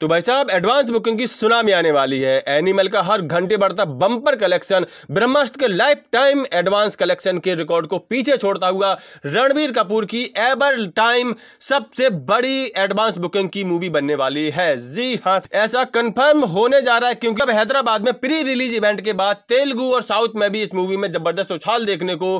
तो भाई साहब एडवांस बुकिंग की सुनामी आने वाली है एनिमल का हर घंटे बढ़ता बम्पर कलेक्शन ब्रह्मास्त्र के लाइफ टाइम एडवांस कलेक्शन के रिकॉर्ड को पीछे छोड़ता हुआ रणबीर कपूर की एवर टाइम सबसे बड़ी एडवांस बुकिंग की मूवी बनने वाली है जी हाँ ऐसा कंफर्म होने जा रहा है क्योंकि अब हैदराबाद में प्री रिलीज इवेंट के बाद तेलुगु और साउथ में भी इस मूवी में जबरदस्त उछाल देखने को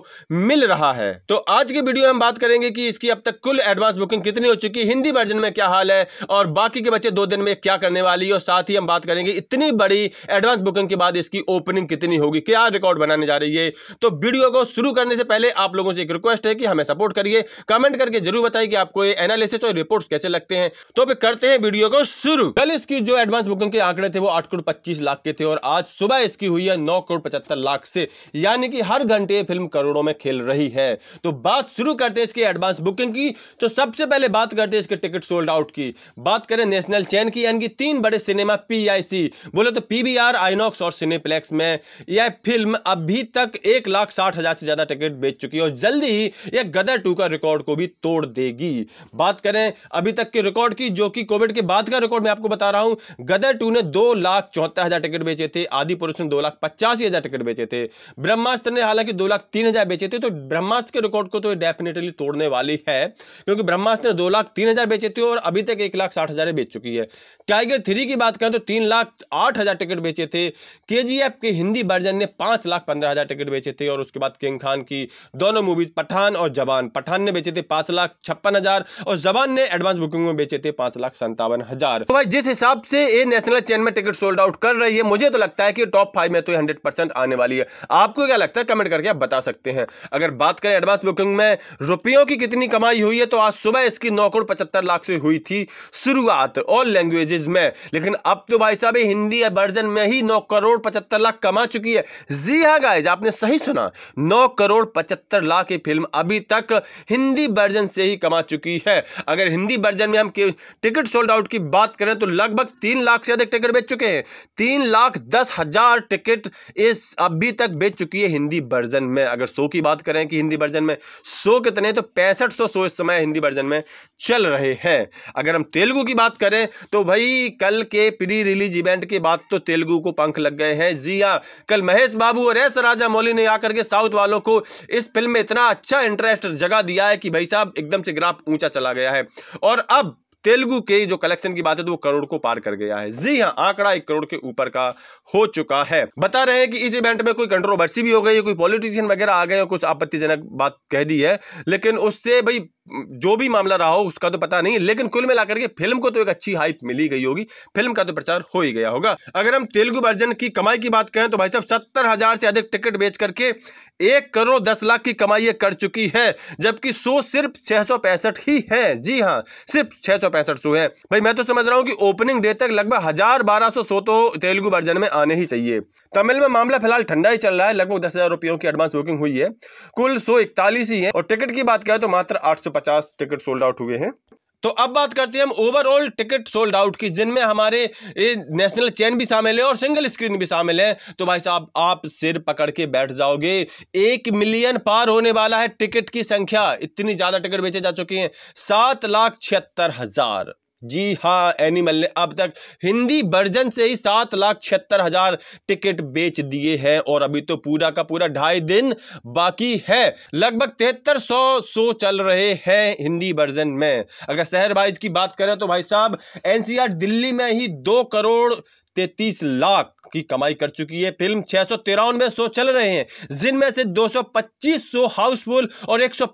मिल रहा है तो आज की वीडियो में हम बात करेंगे कि इसकी अब तक कुल एडवांस बुकिंग कितनी हो चुकी हिंदी वर्जन में क्या हाल है और बाकी के बच्चे दो दिन में में क्या करने वाली है और साथ ही हम बात करेंगे इतनी बड़ी एडवांस बुकिंग के बाद इसकी ओपनिंग कितनी होगी क्या रिकॉर्ड बनाने जा रही है तो वीडियो को शुरू करने से पहले आप लोगों से एक रिक्वेस्ट है कि हमें सपोर्ट करिए कमेंट करके जरूर बताइए कि आपको ये एनालिसिस और रिपोर्ट्स कैसे लगते हैं तो फिर करते हैं वीडियो को शुरू कल इसकी जो एडवांस बुकिंग के आंकड़े थे वो आठ करोड़ पच्चीस लाख के थे और आज सुबह इसकी हुई है नौ करोड़ पचहत्तर लाख से यानी कि हर घंटे फिल्म करोड़ों में खेल रही है तो बात शुरू करते हैं इसकी एडवांस बुकिंग की तो सबसे पहले बात करते हैं इसके टिकट सोल्ड आउट की बात करें नेशनल चैन की की यानी कि तीन बड़े सिनेमा पीआईसी बोले तो पीवीआर आइनॉक्स और सिनेप्लेक्स में यह फिल्म अभी तक एक लाख साठ हज़ार से ज़्यादा टिकट बेच चुकी है और जल्दी ही यह गदर टू का रिकॉर्ड को भी तोड़ देगी बात करें अभी तक के रिकॉर्ड की जो कि कोविड के बाद का रिकॉर्ड मैं आपको बता रहा हूं गदर टू ने दो लाख चौहत्तर हज़ार टिकट बेचे थे आदि पुरुष ने दो लाख पचासी हज़ार टिकट बेचे थे ब्रह्मास्त्र ने हालांकि दो लाख तीन हज़ार बेचे थे तो ब्रह्मास्त्र के रिकॉर्ड को तो डेफिनेटली तोड़ने वाली है क्योंकि ब्रह्मास्त्र ने दो लाख तीन हज़ार बेचे थे और अभी तक एक लाख साठ हज़ार बेच चुकी है टाइगर थ्री की बात करें तो तीन लाख आठ हज़ार टिकट बेचे थे के के हिंदी वर्जन ने पाँच लाख पंद्रह हज़ार टिकट बेचे थे और उसके बाद किंग खान की दोनों मूवीज़ पठान और जवान पठान ने बेचे थे पाँच लाख छप्पन हज़ार और जवान ने एडवांस बुकिंग में बेचे थे पाँच लाख संतावन हज़ार तो भाई जिस हिसाब से ये नेशनल चैन में टिकट सोल्ड आउट कर रही है मुझे तो लगता है कि टॉप फाइव में तो हंड्रेड आने वाली है आपको क्या लगता है कमेंट करके आप बता सकते हैं अगर बात करें एडवांस बुकिंग में रुपयों की कितनी कमाई हुई है तो आज सुबह इसकी नौ करोड़ पचहत्तर लाख से हुई थी शुरुआत ऑल लैंग्वेज लैंग्वेजेज में लेकिन अब तो भाई साहब हिंदी वर्जन में ही नौ करोड़ पचहत्तर लाख कमा चुकी है जी हाँ गाइज आपने सही सुना नौ करोड़ पचहत्तर लाख की फिल्म अभी तक हिंदी वर्जन से ही कमा चुकी है अगर हिंदी वर्जन में हम टिकट सोल्ड आउट की बात करें तो लगभग तीन लाख से अधिक टिकट बेच चुके हैं तीन लाख दस हजार टिकट इस अभी तक बेच चुकी है हिंदी वर्जन में अगर सो की बात करें कि हिंदी वर्जन में सो कितने तो पैंसठ सौ सो इस समय हिंदी वर्जन में चल रहे हैं अगर हम तेलुगु की बात करें तो भाई कल के प्री रिलीज इवेंट के बाद तो तेलुगु को पंख लग गए हैं जी हाँ कल महेश बाबू और एस राजा मौली ने आकर के साउथ वालों को इस फिल्म में इतना अच्छा इंटरेस्ट जगह दिया है कि भाई साहब एकदम से ग्राफ ऊंचा चला गया है और अब तेलुगु के जो कलेक्शन की बात है तो वो करोड़ को पार कर गया है जी हाँ आंकड़ा एक करोड़ के ऊपर का हो चुका है बता रहे हैं कि इस इवेंट में कोई कंट्रोवर्सी भी हो गई है कोई पॉलिटिशियन वगैरह आ गए कुछ आपत्तिजनक बात कह दी है लेकिन उससे भाई जो भी मामला रहा हो उसका तो पता नहीं लेकिन कुल मिलाकर के फिल्म को तो एक अच्छी हाइप मिली गई होगी फिल्म का तो प्रचार हो ही गया होगा अगर हम तेलुगु वर्जन की कमाई की बात करें तो भाई साहब सत्तर हजार से अधिक टिकट बेच करके एक करोड़ दस लाख की कमाई ये कर चुकी है जबकि शो सिर्फ छह ही है जी हाँ सिर्फ छह शो है भाई मैं तो समझ रहा हूँ कि ओपनिंग डे तक लगभग हजार बारह सौ शो तो तेलुगु वर्जन में आने ही चाहिए तमिल में मामला फिलहाल ठंडा ही चल रहा है लगभग दस हजार रुपयों की एडवांस बुकिंग हुई है कुल शो इकतालीस ही है और टिकट की बात करें तो मात्र आठ सौ पचास टिकट सोल्ड आउट हुए हैं तो अब बात करते हैं हम ओवरऑल टिकट सोल्ड आउट की जिनमें हमारे ये नेशनल चैन भी शामिल है और सिंगल स्क्रीन भी शामिल है तो भाई साहब आप सिर पकड़ के बैठ जाओगे एक मिलियन पार होने वाला है टिकट की संख्या इतनी ज़्यादा टिकट बेचे जा चुकी हैं सात लाख छिहत्तर हज़ार जी हाँ एनिमल ने अब तक हिंदी वर्जन से ही सात लाख छिहत्तर हजार टिकट बेच दिए हैं और अभी तो पूरा का पूरा ढाई दिन बाकी है लगभग तिहत्तर सौ शो चल रहे हैं हिंदी वर्जन में अगर शहर वाइज की बात करें तो भाई साहब एनसीआर दिल्ली में ही दो करोड़ तैतीस लाख की कमाई कर चुकी है फिल्म छह सौ तिरानवे शो चल रहे हैं जिनमें से 225 शो हाउसफुल और एक शो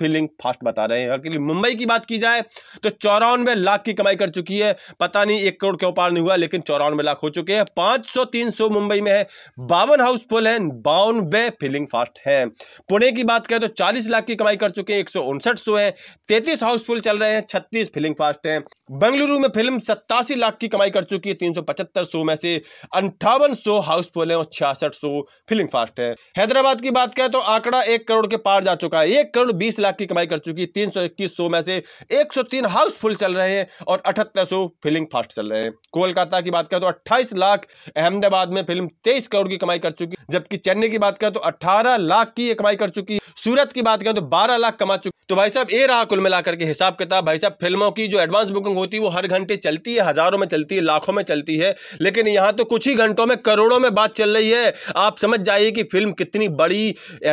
फिलिंग फास्ट बता रहे हैं अगर मुंबई की बात की जाए तो चौरानवे लाख की कमाई कर चुकी है पता नहीं एक करोड़ क्यों पार नहीं हुआ लेकिन चौरानवे लाख हो चुके हैं पांच सौ तीन शो मुंबई में है बावन हाउसफुल है बावनवे फिलिंग फास्ट है पुणे की बात करें तो चालीस लाख की कमाई कर चुके हैं एक शो है तैतीस हाउसफुल चल रहे हैं छत्तीस फिलिंग फास्ट है बेंगलुरु में फिल्म सत्तासी लाख की कमाई कर चुकी है तीन पचहत्तर सौ में से अंठावन सौ हाउसफुल है और छियासठ सौ फिलिंग फास्ट है हैदराबाद की बात करें तो आंकड़ा एक करोड़ के पार जा चुका है एक करोड़ बीस लाख की कमाई कर चुकी है तीन सौ इक्कीस सौ में से एक सौ तीन हाउसफुल चल रहे हैं और अठहत्तर सौ फिलिंग फास्ट चल रहे हैं कोलकाता की बात करें तो अट्ठाईस लाख अहमदाबाद में फिल्म तेईस करोड़ की कमाई कर चुकी जबकि चेन्नई की बात करें तो अठारह लाख की कमाई कर चुकी सूरत की बात करें तो बारह लाख कमा चुकी तो भाई साहब ये रहा कुल मिलाकर के हिसाब किताब भाई साहब फिल्मों की जो एडवांस बुकिंग होती है वो हर घंटे चलती है हजारों में चलती है लाखों में चलती है है लेकिन यहाँ तो कुछ ही घंटों में करोड़ों में बात चल रही है आप समझ जाइए कि फिल्म कितनी बड़ी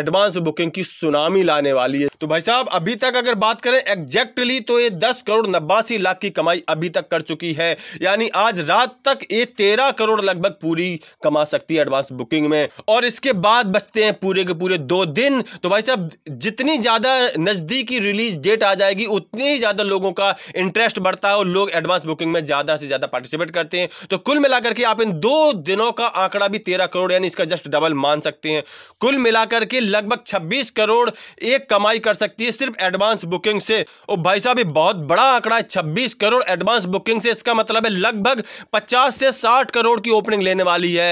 एडवांस बुकिंग की सुनामी लाने वाली है तो भाई साहब अभी तक अगर बात करें एग्जैक्टली तो ये दस करोड़ नब्बासी लाख की कमाई अभी तक कर चुकी है यानी आज रात तक ये तेरह करोड़ लगभग पूरी कमा सकती है एडवांस बुकिंग में और इसके बाद बचते हैं पूरे के पूरे दो दिन तो भाई साहब जितनी ज़्यादा नज़दीकी रिलीज डेट आ जाएगी उतनी ही ज़्यादा लोगों का इंटरेस्ट बढ़ता है और लोग एडवांस बुकिंग में ज़्यादा से ज़्यादा पार्टिसिपेट करते हैं तो कुल मिलाकर के आप इन दो दिनों का आंकड़ा भी तेरह करोड़ यानी इसका जस्ट डबल मान सकते हैं कुल मिलाकर के लगभग छब्बीस करोड़ एक कमाई कर सकती है सिर्फ एडवांस बुकिंग से और भाई साहब ये बहुत बड़ा आंकड़ा है छब्बीस करोड़ एडवांस बुकिंग से इसका मतलब है लगभग पचास से साठ करोड़ की ओपनिंग लेने वाली है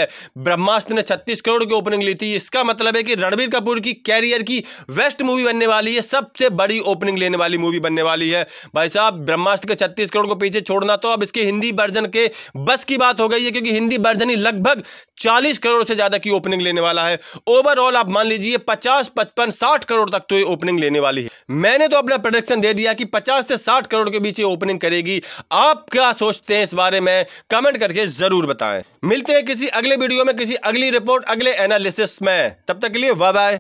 ब्रह्मास्त्र ने छत्तीस करोड़ की ओपनिंग ली थी इसका मतलब है कि रणबीर कपूर की कैरियर की वेस्ट मूवी बनने वाली है सबसे बड़ी ओपनिंग लेने वाली मूवी बनने वाली है भाई साहब ब्रह्मास्त्र के छत्तीस करोड़ को पीछे छोड़ना तो अब इसके हिंदी वर्जन के बस की बड़ी बात हो गई है क्योंकि हिंदी वर्जनी लगभग 40 करोड़ से ज़्यादा की ओपनिंग लेने वाला है ओवरऑल आप मान लीजिए 50, 55, 60 करोड़ तक तो ये ओपनिंग लेने वाली है मैंने तो अपना प्रोडक्शन दे दिया कि 50 से 60 करोड़ के बीच ये ओपनिंग करेगी आप क्या सोचते हैं इस बारे में कमेंट करके ज़रूर बताएं मिलते हैं किसी अगले वीडियो में किसी अगली रिपोर्ट अगले एनालिसिस में तब तक के लिए वाह